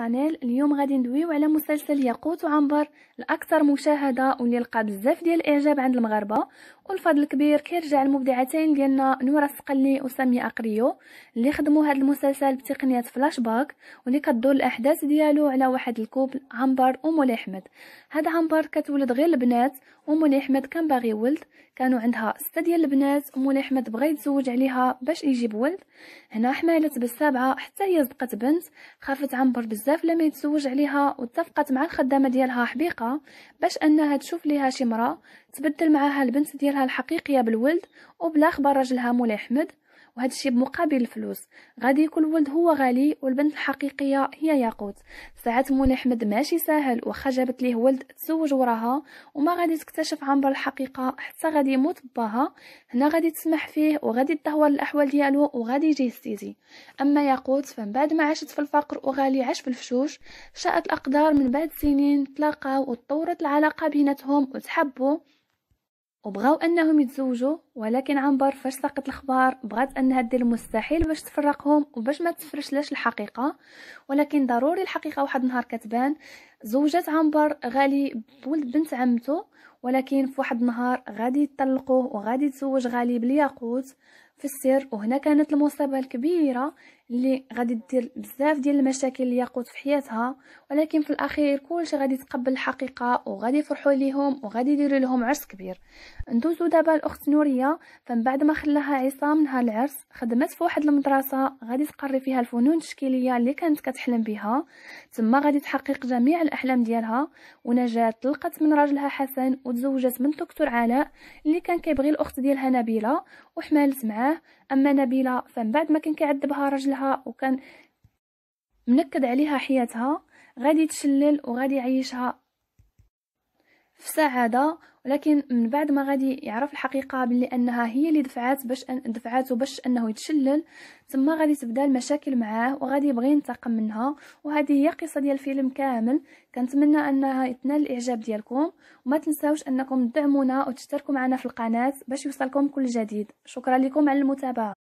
قنال اليوم غادي ندويو على مسلسل ياقوت وعنبر الاكثر مشاهده واللي لقى بزاف ديال الاعجاب عند المغاربه والفضل الكبير كيرجع للمبدعتين ديالنا نورا الصقلي وساميه اقريو اللي خدموا هذا المسلسل بتقنيه فلاش باك واللي كدور الاحداث ديالو على واحد الكوبل عنبر ومولي احمد هاد عنبر كتولد غير البنات ومولي احمد كان باغي ولد كانوا عندها سته ديال البنات ومولي احمد بغى يتزوج عليها باش يجيب ولد هنا حمالت بالسابعه حتى هي صدقت بنت خافت عنبر بزاف بزاف لما يتزوج عليها واتفقت مع الخدامه ديالها حبيقه باش انها تشوف ليها شي مراه تبدل معاها البنت ديالها الحقيقيه بالولد وبلا خبر راجلها مولاي حمد وهذا الشيء بمقابل الفلوس غادي يكون الولد هو غالي والبنت الحقيقيه هي ياقوت ساعات مولي احمد ماشي ساهل وخجبت جابت ليه ولد تزوج وراها وما غادي تكتشف عمر الحقيقه حتى غادي يموت باها هنا غادي تسمح فيه وغادي تدهور الاحوال ديالو وغادي يجي السيزي اما ياقوت فمن بعد ما عاشت في الفقر وغالي عاش في الفشوش شاءت الاقدار من بعد سنين تلاقاو وتطورت العلاقه بيناتهم وتحبوا وبغاو انهم يتزوجوا ولكن عنبر فاش ساقت الخبار بغات انها دير المستحيل باش تفرقهم وباش ما لاش الحقيقه ولكن ضروري الحقيقه واحد النهار كتبان زوجات عنبر غالي بولد بنت عمته ولكن في واحد النهار غادي يطلقوه وغادي يتزوج غالي بالياقوت في السر وهنا كانت المصيبه الكبيره اللي غادي دير بزاف ديال المشاكل الياقوت في حياتها ولكن في الاخير كلشي غادي يتقبل الحقيقه وغادي يفرحوا ليهم وغادي يديروا لهم عرس كبير ندوزو دابا الاخت نوريه فمن بعد ما خلاها عصام نهار العرس خدمت في واحد المدرسة غادي تقري فيها الفنون التشكيلية اللي كانت كتحلم بها تما غادي تحقق جميع الأحلام ديالها ونجاة طلقت من راجلها حسن وتزوجت من دكتور علاء اللي كان كيبغي الأخت ديالها نبيلة وحملت معاه أما نبيلة فمن بعد ما كان كيعذبها راجلها وكان منكد عليها حياتها غادي تشلل وغادي يعيشها في سعادة ولكن من بعد ما غادي يعرف الحقيقة باللي أنها هي اللي دفعات باش أن دفعاته باش أنه يتشلل ثم غادي تبدا المشاكل معاه وغادي يبغي ينتقم منها وهذه هي قصة ديال الفيلم كامل كنتمنى أنها تنال الإعجاب ديالكم وما تنساوش أنكم تدعمونا وتشتركوا معنا في القناة باش يوصلكم كل جديد شكرا لكم على المتابعة